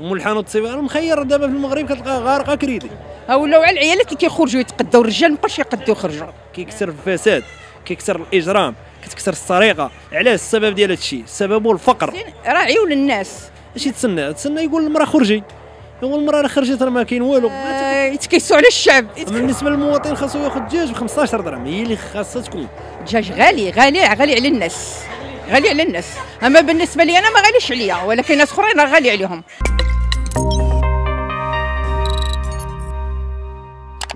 الحانوت والتصيبان مخير دابا في المغرب كتلقاه غارقه كريدي ها ولاو على العيالات اللي كيخرجوا يتقداو الرجال مابقاش يقدوا يخرجوا كيكثر الفساد كيكثر الاجرام كتكثر السرقه علاش السبب ديال هادشي سببه الفقر راه عيون الناس اش يتسنى تسنى يقول المراه خرجي اول مره راه خرجت راه ما كاين والو آه، يتكيسوا على الشعب بالنسبه للمواطن خاصو ياخذ دجاج ب 15 درهم هي اللي خاصها تكون الدجاج غالي غالي غالي على الناس غالي على الناس اما بالنسبه لي انا ما غاليش عليا ولكن ناس اخرين غالي عليهم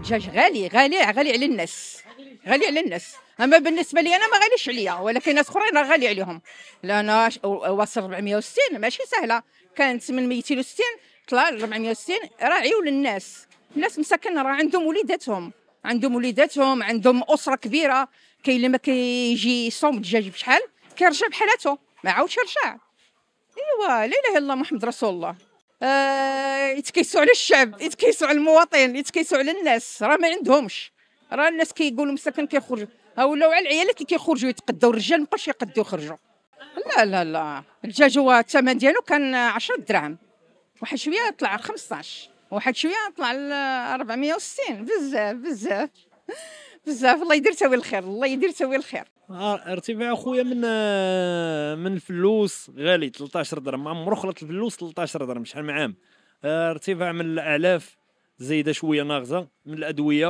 الدجاج غالي غالي غالي على الناس غالي على الناس اما بالنسبه لي انا ما غاليش عليا ولكن ناس اخرين راه غالي عليهم لان واصل 460 ماشي سهله كانت من 260 طلع 460 راه عيول الناس الناس مساكن راه عندهم وليداتهم عندهم وليداتهم عندهم اسره كبيره كاين اللي ما كيجي صوم دجاج بشحال كيرجع بحالاته ما عاودش يرجع ايوا لا اله الا الله محمد رسول الله آه، يتكيسوا على الشعب يتكيسوا على المواطن يتكيسوا على الناس راه ما عندهمش راه الناس كيقولوا مساكن كيخرجوا ولاو على العيالات اللي كيخرجوا يتقدوا الرجال ما بقاش يقدوا يخرجوا لا لا لا الدجاج هو الثمن ديالو كان 10 دراهم واحد شويه طلع 15 واحد شويه طلع 460 بزاف بزاف بزاف الله يدير تاوي الخير الله يدير تاوي الخير ارتفاع اخويا من آه، من الفلوس غالي 13 درهم عمرو خلط الفلوس 13 درهم شحال من عام آه، ارتفاع من الاعلاف زايده شويه ناغزه من الادويه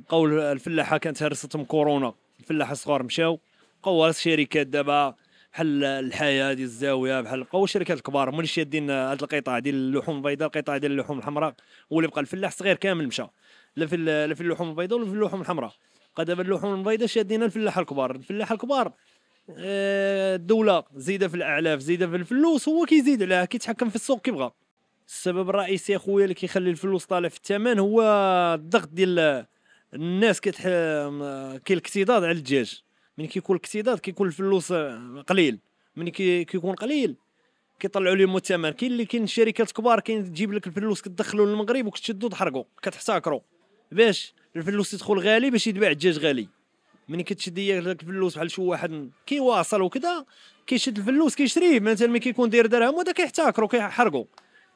بقاو أه الفلاحه كانت هرستهم كورونا الفلاحه الصغار مشاو بقاو الشركات دابا بحال الحياه ديال الزاويه بحال بقاو الشركات الكبار هما اللي شادين هذا القطاع ديال اللحوم البيضاء القطاع ديال اللحوم الحمراء هو اللي بقى الفلاح الصغير كامل مشى لا في لا في اللحوم البيضاء ولا في اللحوم الحمراء قدم اللحوم البيضاء شادين الفلاح الكبار الفلاح الكبار آه، الدوله زيدة في الاعلاف زيدة في الفلوس هو كيزيد عليها كيتحكم في السوق كيبغى السبب الرئيسي اخويا اللي كيخلي الفلوس طالع في الثمن هو الضغط ديال الناس كتح كي الاكتضاد على الدجاج من كيكون الاكتضاد كيكون الفلوس قليل من كي كيكون قليل كيطلعوا لهم الثمن كاين اللي كاين شركات كبار كاين تجيب لك الفلوس كتدخلوا للمغرب وكتشدوا تحرقوا كتحتكروا باش الفلوس تدخل غالي باش يتباع الدجاج غالي ملي كتشد ياك الفلوس بحال شي واحد كيواصل وكذا كيشد الفلوس كيشريه مثلا ملي كيكون داير درهم وهذا كيحتكرو كيحرقو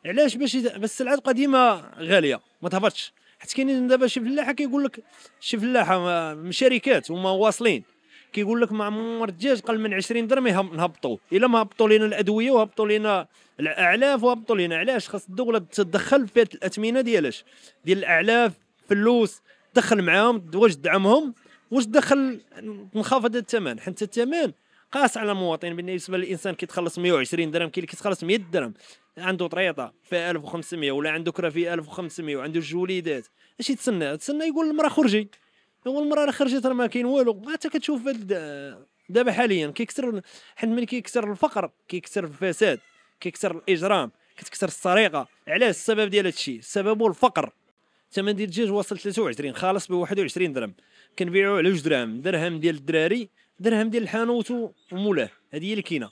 علاش باش بس السلعه تبقى ديما غاليه ما تهبطش حيت كاينين دابا شي فلاحه كيقول لك شي فلاحه من شركات هما واصلين كيقول لك مع عمر الدجاج قل من 20 درهم نهبطوا الا ما هبطوا لينا الادويه وهبطوا لينا الاعلاف وهبطوا لينا علاش خاص الدوله تتدخل في الاثمنه ديالاش ديال الاعلاف فلوس تدخل معاهم واش تدعمهم واش تدخل منخفض الثمن حتى الثمن قاس على المواطن بالنسبه للانسان كيتخلص 120 درهم كاين اللي كيتخلص 100 درهم عنده طريطه في 1500 ولا عنده كره في 1500 وعنده جوج وليدات اش يتسنى تسنى يقول للمراه خرجي هو المراه راه خرجت راه ما كاين والو حتى كتشوف دابا حاليا كيكسر حيت ملي كيكسر الفقر كيكسر الفساد كيكسر الاجرام كتكسر السرقه علاش السبب ديال هادشي السبب هو الفقر الثمن ديال الدجاج واصل 23 خالص ب 21 درهم كنبيعو على جوج درهم درهم ديال الدراري درهم ديال الحانوت ومولاه هذه هي الكينه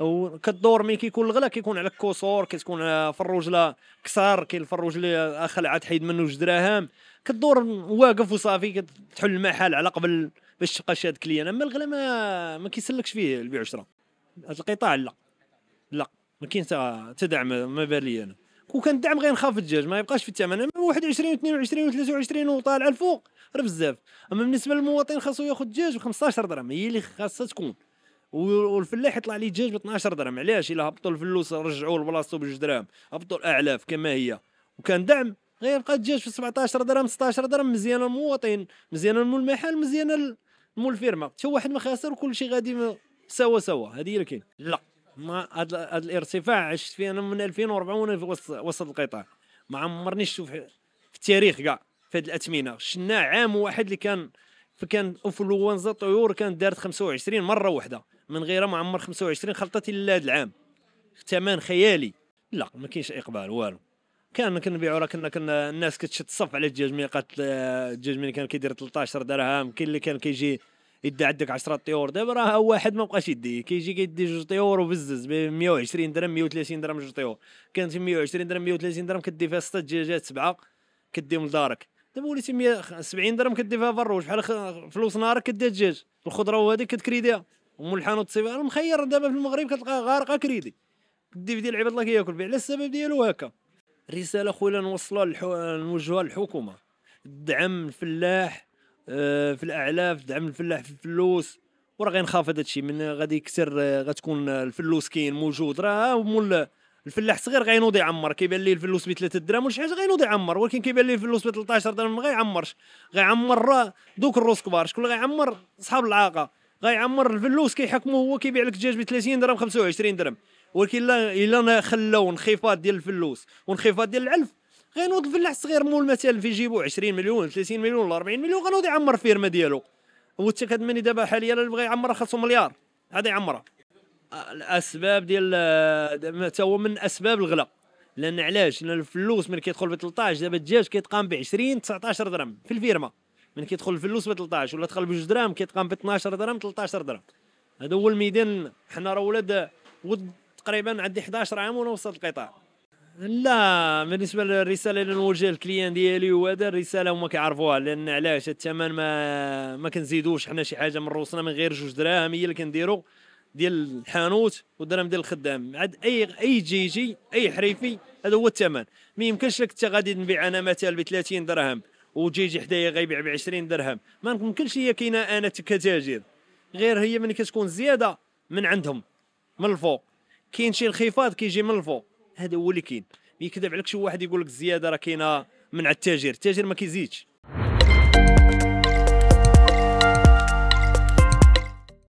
او كدور ملي كيكون الغلا كيكون على الكسور كتكون في الرجله كسار كاين في الرجل خلعه تحيد منه جوج دراهم كدور واقف وصافي كتحل المحل على قبل باش تبقى شاد كليان اما الغلا ما ما كيسلكش فيه البيع والشراء هذا القطاع لا لا ما كاين حتى تدعم ما بالي انا كون كان الدعم نخاف الدجاج ما يبقاش في الثمن اما 21 22 و 23 وطالع الفوق راه بزاف اما بالنسبه للمواطن خاصو ياخذ الدجاج ب 15 درهم هي اللي خاصها تكون والفلاح يطلع لي الدجاج ب 12 درهم علاش الا هبطوا الفلوس رجعوه لبلاصتو بجوج درهم هبطوا الاعلاف كما هي وكان دعم غيبقى الدجاج في 17 درهم 16 درهم مزيان المواطن مزيان للمول المحل مزيان للمول الفيرما حتى واحد ما خاسر وكل شيء غادي سوا سوا هذه اللي كاين لا ما هذا الارتفاع عشت فيه انا من 2004 وانا في وسط وسط القطاع ما عمرني شفت في التاريخ كاع في هذه الاثمنه شنا عام واحد اللي كان فكان انفلونزا طيور كانت دارت 25 مره واحده من غيرها ما عمر 25 خلطت الا هذا العام ثمن خيالي لا ما كاينش اقبال والو كان كنبيعوا راه كنا كنا الناس كتشد الصف على الدجاج ملي قالت الدجاج آه، ملي كان كيدير 13 درهم كاين اللي كان كيجي يدي عندك 10 طيور دابا راه واحد ما بقاش يدي كيجي كيدي جوج طيور وبزز ب 120 درهم 130 درهم جوج طيور كانت 120 درهم 130 درهم كدي فيها 6 دجاجات سبعه كديهم لدارك دابا وليتي 170 درهم كدي فيها فروج بحال فلوس نهارك كدي دجاج الخضره وهذيك كتكريديها الحانوت وتصيفها المخير دابا في المغرب كتلقاه غارقه كريدي في ديال عباد الله كياكل به على السبب ديالو هكا رساله خويا نوصلوها نوجهوها للحكومه دعم الفلاح آه، في الاعلاف دعم الفلاح في الفلوس وراه هذا الشيء من غادي يكسر آه، غتكون الفلوس كاين موجود راه مول الفلاح الصغير غينوض يعمر كيبان ليه الفلوس ب 3 دراهم ولا شي حاجه غينوض يعمر ولكن كيبان ليه الفلوس ب 13 درهم ما غيعمرش غيعمر دوك الروس كبار شكون اللي غيعمر صحاب العاقه غيعمر الفلوس كيحكموا هو كيبيع لك الدجاج ب 30 درهم 25 درهم ولكن الا الا خلاو انخفاض ديال الفلوس وانخفاض ديال العلف غينوض الفلاح الصغير مول مثلا في جيبو 20 مليون 30 مليون ولا 40 مليون غنوض يعمر فيرما ديالو هو التاك مني دابا حاليا اللي بغى يعمر خاصو مليار هذا يعمرها الاسباب ديال حتى هو من اسباب الغلاء لان علاش لان الفلوس من كيدخل ب 13 دابا الدجاج كيتقام ب 20 19 درهم في الفيرما من كيدخل الفلوس ب 13 ولا دخل بجوج درهم كيتقام ب 12 درهم 13 درهم هذا هو الميدان حنا راه ولاد تقريبا عندي 11 عام وانا وصلت القطاع لا بالنسبه للرساله اللي نوجه للكليان ديالي هو هذا الرساله هما كيعرفوها لان علاش الثمن ما ما كنزيدوش حنا شي حاجه من روسنا من غير جوج دراهم هي اللي كنديرو ديال الحانوت والدرهم ديال الخدام عاد اي اي جي جي اي حريفي هذا هو الثمن ما يمكنش لك انت غادي نبيع انا مثلا ب 30 درهم وجي جي حدايا غيبيع ب 20 درهم ما يمكنش هي كاينه انا كتاجر غير هي ملي كتكون زياده من عندهم من الفوق كاين شي انخفاض كيجي من الفوق هذا هو اللي كاين يكذب عليك شي واحد يقول لك الزياده راه كاينه من التاجر التاجر ما كيزيدش